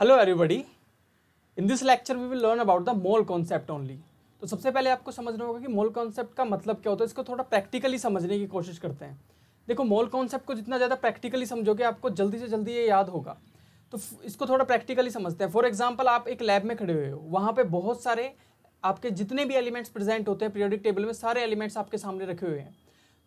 hello everybody in this lecture we will learn about the mole concept only तो सबसे पहले आपको समझना होगा कि मोल कॉन्सेप्ट का मतलब क्या होता है इसको थोड़ा प्रैक्टिकली समझने की कोशिश करते हैं देखो मोल कॉन्सेप्ट को जितना ज़्यादा प्रैक्टिकली समझोगे आपको जल्दी से जल्दी ये याद होगा तो इसको थोड़ा प्रैक्टिकली समझते हैं फॉर एग्जाम्पल आप एक लैब में खड़े हुए हो वहाँ पर बहुत सारे आपके जितने भी एलिमेंट्स प्रेजेंट होते हैं पीरियडिक टेबल में सारे एलिमेंट्स आपके सामने रखे हुए हैं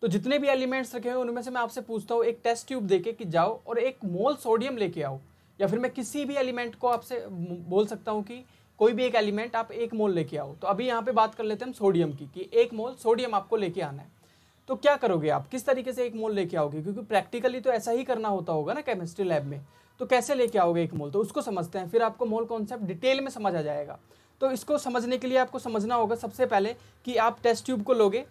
तो जितने भी एलिमेंट्स रखे हुए हैं उनमें से मैं आपसे पूछता हूँ एक टेस्ट ट्यूब देके कि जाओ और एक मोल सोडियम लेके आओ या फिर मैं किसी भी एलिमेंट को आपसे बोल सकता हूँ कि कोई भी एक एलिमेंट आप एक मोल लेके आओ तो अभी यहाँ पे बात कर लेते हैं हम सोडियम की कि एक मोल सोडियम आपको लेके आना है तो क्या करोगे आप किस तरीके से एक मोल लेके आओगे क्योंकि प्रैक्टिकली तो ऐसा ही करना होता होगा ना केमिस्ट्री लैब में तो कैसे लेके आओगे एक मोल तो उसको समझते हैं फिर आपको मोल कॉन्सेप्ट डिटेल में समझ आ जाएगा तो इसको समझने के लिए आपको समझना होगा सबसे पहले कि आप टेस्ट ट्यूब को लोगे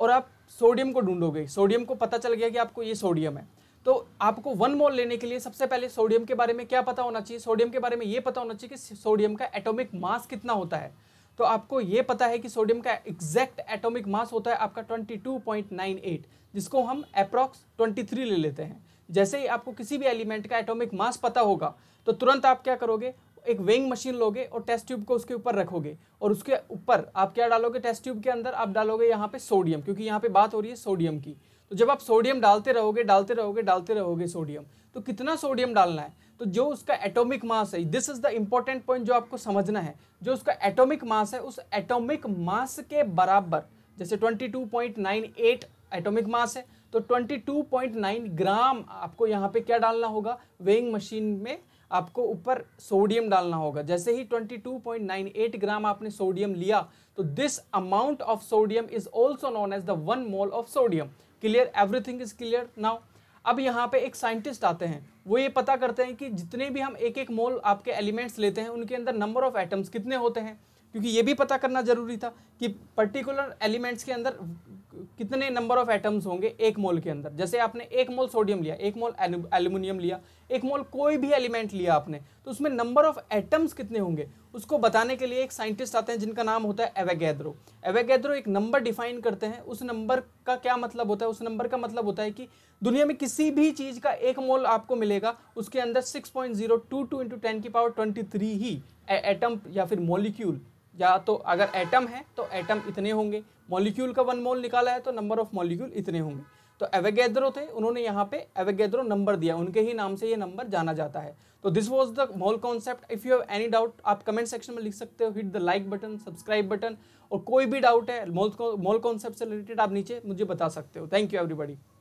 और आप सोडियम को ढूंढोगे सोडियम को पता चल गया कि आपको ये सोडियम है तो आपको वन मोल लेने के लिए सबसे पहले सोडियम के बारे में क्या पता होना चाहिए सोडियम के बारे में ये पता होना चाहिए कि सोडियम का एटॉमिक मास कितना होता है तो आपको ये पता है कि सोडियम का एग्जैक्ट एटॉमिक मास होता है आपका 22.98 जिसको हम अप्रॉक्स 23 ले लेते हैं जैसे ही आपको किसी भी एलिमेंट का एटॉमिक मास पता होगा तो तुरंत आप क्या करोगे एक वेइंग मशीन लोगे और टेस्ट ट्यूब को उसके ऊपर रखोगे और उसके ऊपर आप क्या डालोगे टेस्ट ट्यूब के अंदर आप डालोगे यहाँ पे सोडियम क्योंकि यहाँ पे बात हो रही है सोडियम की तो जब आप सोडियम डालते रहोगे डालते रहोगे डालते रहोगे सोडियम तो कितना सोडियम डालना है तो जो उसका एटोमिक मास है this is the important point जो आपको समझना है जो उसका एटोमिक मास है उस एटोमिक मास के बराबर जैसे ट्वेंटी एटोमिक मास है तो 22.9 ग्राम आपको यहाँ पे क्या डालना होगा वेइंग मशीन में आपको ऊपर सोडियम डालना होगा जैसे ही 22.98 ग्राम आपने सोडियम लिया तो this amount of sodium is also known as the one mole of sodium clear everything is clear now अब यहाँ पे एक साइंटिस्ट आते हैं वो ये पता करते हैं कि जितने भी हम एक एक मोल आपके एलिमेंट्स लेते हैं उनके अंदर नंबर ऑफ एटम्स कितने होते हैं क्योंकि ये भी पता करना जरूरी था कि पर्टिकुलर एलिमेंट्स के अंदर कितने नंबर ऑफ एटम्स होंगे एक मोल के अंदर जैसे आपने एक मोल सोडियम लिया एक मोल एल्यूमिनियम लिया एक मोल कोई भी एलिमेंट लिया आपने तो उसमें नंबर ऑफ एटम्स कितने होंगे उसको बताने के लिए एक साइंटिस्ट आते हैं जिनका नाम होता है एवेगैद्रो एवेगैद्रो एक नंबर डिफाइन करते हैं उस नंबर का क्या मतलब होता है उस नंबर का मतलब होता है कि दुनिया में किसी भी चीज़ का एक मोल आपको मिलेगा उसके अंदर six point zero two two into ten की पावर ट्वेंटी थ्री ही एटम या फिर मोलिक्यूल या तो अगर एटम है तो एटम इतने होंगे मॉलिक्यूल का वन मोल निकाला है तो नंबर ऑफ मॉलिक्यूल इतने होंगे तो एवेगेद्रो थे उन्होंने यहाँ पे एवेगेद्रो नंबर दिया उनके ही नाम से ये नंबर जाना जाता है तो this was the mole concept if you have any doubt आप कमेंट सेक्शन में लिख सकते हो hit the like button subscribe button और कोई भी डाउट है मोल मोल कॉन्सेप्ट से रिलेटेड आप नीचे मुझे बता सकते हो थैंक यू एवरीबडी